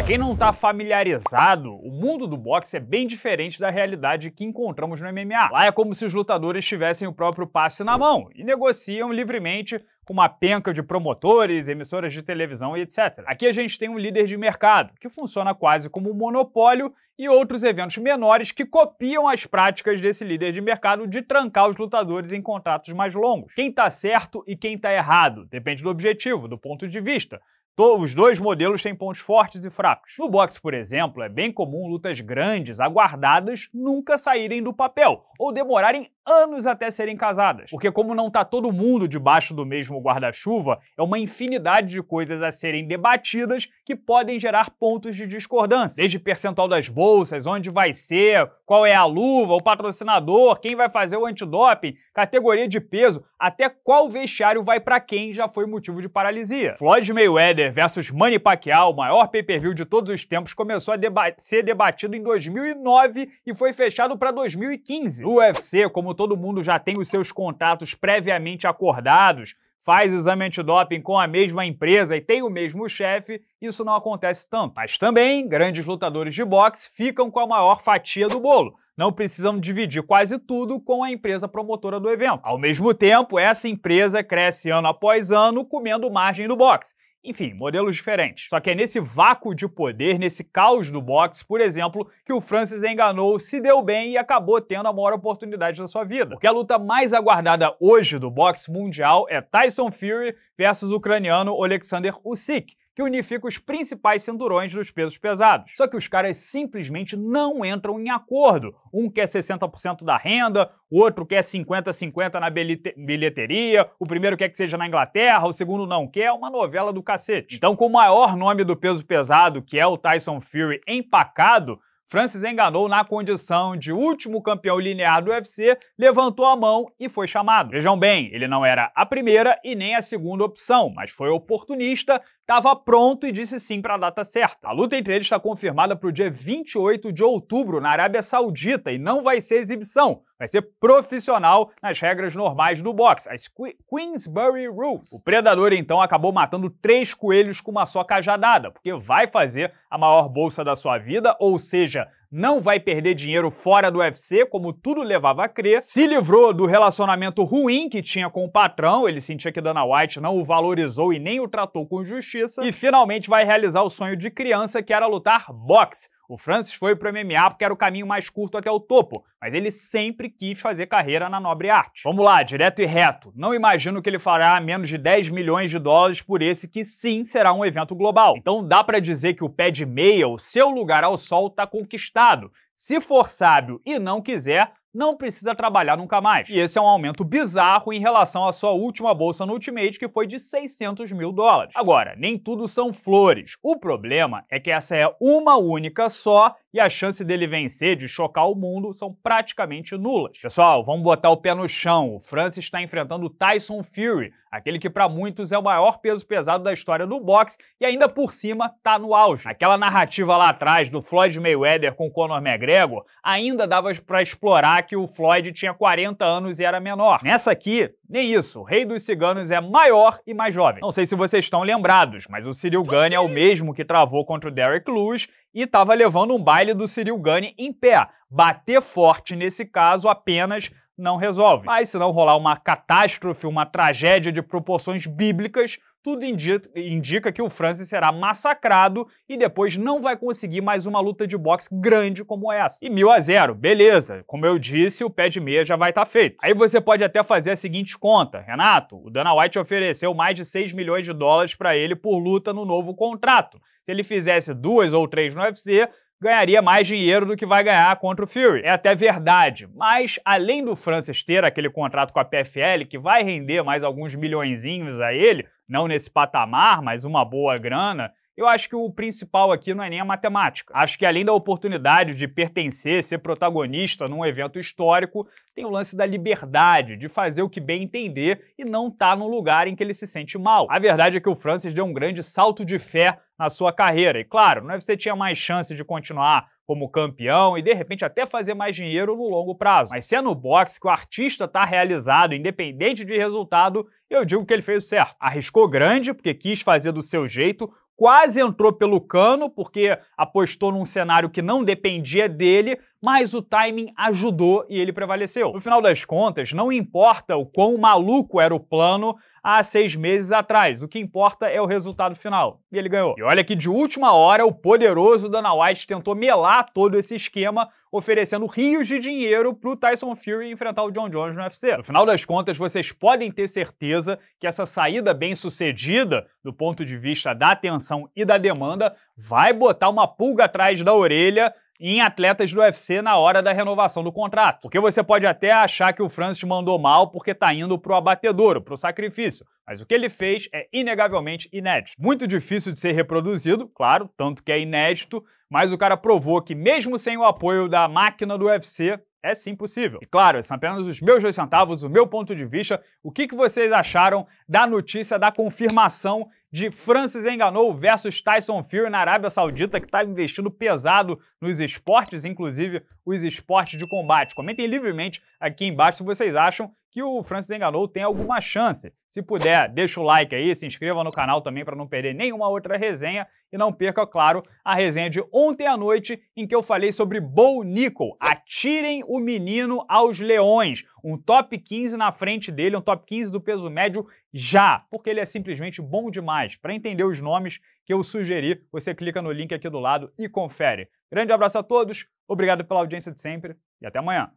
Para quem não está familiarizado, o mundo do boxe é bem diferente da realidade que encontramos no MMA. Lá é como se os lutadores tivessem o próprio passe na mão e negociam livremente com uma penca de promotores, emissoras de televisão e etc. Aqui a gente tem um líder de mercado, que funciona quase como um monopólio e outros eventos menores que copiam as práticas desse líder de mercado de trancar os lutadores em contratos mais longos. Quem está certo e quem está errado, depende do objetivo, do ponto de vista os dois modelos têm pontos fortes e fracos. No boxe, por exemplo, é bem comum lutas grandes, aguardadas, nunca saírem do papel ou demorarem anos até serem casadas. Porque como não tá todo mundo debaixo do mesmo guarda-chuva, é uma infinidade de coisas a serem debatidas que podem gerar pontos de discordância. Desde percentual das bolsas, onde vai ser, qual é a luva, o patrocinador, quem vai fazer o antidoping, categoria de peso, até qual vestiário vai para quem já foi motivo de paralisia. Floyd Mayweather Mayweather versus Manny Pacquiao, o maior pay-per-view de todos os tempos, começou a deba ser debatido em 2009 e foi fechado para 2015. O UFC, como todo mundo já tem os seus contratos previamente acordados, faz exame antidoping com a mesma empresa e tem o mesmo chefe, isso não acontece tanto. Mas também grandes lutadores de boxe ficam com a maior fatia do bolo. Não precisam dividir quase tudo com a empresa promotora do evento. Ao mesmo tempo, essa empresa cresce ano após ano comendo margem do boxe. Enfim, modelos diferentes. Só que é nesse vácuo de poder, nesse caos do boxe, por exemplo, que o Francis enganou, se deu bem e acabou tendo a maior oportunidade da sua vida. Porque a luta mais aguardada hoje do boxe mundial é Tyson Fury versus o ucraniano Oleksandr Usyk, que unifica os principais cinturões dos pesos pesados. Só que os caras simplesmente não entram em acordo. Um quer 60% da renda, o outro quer 50-50 na bilheteria, o primeiro quer que seja na Inglaterra, o segundo não quer, é uma novela do cacete. Então, com o maior nome do peso pesado, que é o Tyson Fury, empacado, Francis enganou na condição de último campeão linear do UFC, levantou a mão e foi chamado. Vejam bem, ele não era a primeira e nem a segunda opção, mas foi oportunista, estava pronto e disse sim para a data certa. A luta entre eles está confirmada para o dia 28 de outubro na Arábia Saudita e não vai ser exibição, vai ser profissional nas regras normais do boxe, as Queensbury Rules. O Predador então acabou matando três coelhos com uma só cajadada, porque vai fazer a maior bolsa da sua vida, ou seja, não vai perder dinheiro fora do UFC, como tudo levava a crer, se livrou do relacionamento ruim que tinha com o patrão, ele sentia que Dana White não o valorizou e nem o tratou com justiça, e finalmente vai realizar o sonho de criança que era lutar boxe o Francis foi para o MMA porque era o caminho mais curto até o topo, mas ele sempre quis fazer carreira na nobre arte. Vamos lá, direto e reto. Não imagino que ele fará menos de 10 milhões de dólares por esse que sim será um evento global. Então dá para dizer que o pé de meia, o seu lugar ao sol, está conquistado. Se for sábio e não quiser, não precisa trabalhar nunca mais. E esse é um aumento bizarro em relação à sua última bolsa no Ultimate, que foi de 600 mil dólares. Agora, nem tudo são flores. O problema é que essa é uma única só e a chance dele vencer, de chocar o mundo, são praticamente nulas. Pessoal, vamos botar o pé no chão. O Francis está enfrentando o Tyson Fury, aquele que para muitos é o maior peso pesado da história do boxe e ainda por cima tá no auge. Aquela narrativa lá atrás do Floyd Mayweather com Conor McGregor ainda dava para explorar que o Floyd tinha 40 anos e era menor. Nessa aqui, nem isso. O Rei dos Ciganos é maior e mais jovem. Não sei se vocês estão lembrados, mas o Cyril Gane é o mesmo que travou contra o Derek Lewis e estava levando um baile do Cyril Gani em pé. Bater forte nesse caso apenas não resolve. Mas se não rolar uma catástrofe, uma tragédia de proporções bíblicas, tudo indica que o Francis será massacrado e depois não vai conseguir mais uma luta de boxe grande como essa. E mil a zero, beleza. Como eu disse, o pé de meia já vai estar tá feito. Aí você pode até fazer a seguinte conta. Renato, o Dana White ofereceu mais de 6 milhões de dólares para ele por luta no novo contrato. Se ele fizesse duas ou três no UFC, ganharia mais dinheiro do que vai ganhar contra o Fury. É até verdade, mas além do Francis ter aquele contrato com a PFL que vai render mais alguns milhõezinhos a ele, não nesse patamar, mas uma boa grana, eu acho que o principal aqui não é nem a matemática. Acho que além da oportunidade de pertencer, ser protagonista num evento histórico, tem o lance da liberdade, de fazer o que bem entender e não estar tá num lugar em que ele se sente mal. A verdade é que o Francis deu um grande salto de fé na sua carreira. E claro, não é que você tinha mais chance de continuar como campeão e de repente até fazer mais dinheiro no longo prazo. Mas se é no boxe que o artista está realizado, independente de resultado, eu digo que ele fez o certo. Arriscou grande, porque quis fazer do seu jeito, quase entrou pelo cano, porque apostou num cenário que não dependia dele, mas o timing ajudou e ele prevaleceu. No final das contas, não importa o quão maluco era o plano há seis meses atrás, o que importa é o resultado final. E ele ganhou. E olha que de última hora, o poderoso Dana White tentou melar todo esse esquema, oferecendo rios de dinheiro para o Tyson Fury enfrentar o John Jones no UFC. No final das contas, vocês podem ter certeza que essa saída bem sucedida, do ponto de vista da atenção e da demanda, vai botar uma pulga atrás da orelha em atletas do UFC na hora da renovação do contrato. Porque você pode até achar que o Francis mandou mal porque tá indo pro abatedouro, pro sacrifício. Mas o que ele fez é inegavelmente inédito. Muito difícil de ser reproduzido, claro, tanto que é inédito, mas o cara provou que mesmo sem o apoio da máquina do UFC, é sim possível. E claro, são apenas os meus dois centavos, o meu ponto de vista. O que, que vocês acharam da notícia da confirmação de Francis Enganou versus Tyson Fury na Arábia Saudita, que está investindo pesado nos esportes, inclusive os esportes de combate. Comentem livremente aqui embaixo se vocês acham que o Francis Enganou tem alguma chance. Se puder, deixa o like aí, se inscreva no canal também para não perder nenhuma outra resenha e não perca, claro, a resenha de ontem à noite em que eu falei sobre Bo Nickel, Atirem o Menino aos Leões, um top 15 na frente dele, um top 15 do peso médio já, porque ele é simplesmente bom demais. Para entender os nomes que eu sugeri, você clica no link aqui do lado e confere. Grande abraço a todos, obrigado pela audiência de sempre e até amanhã.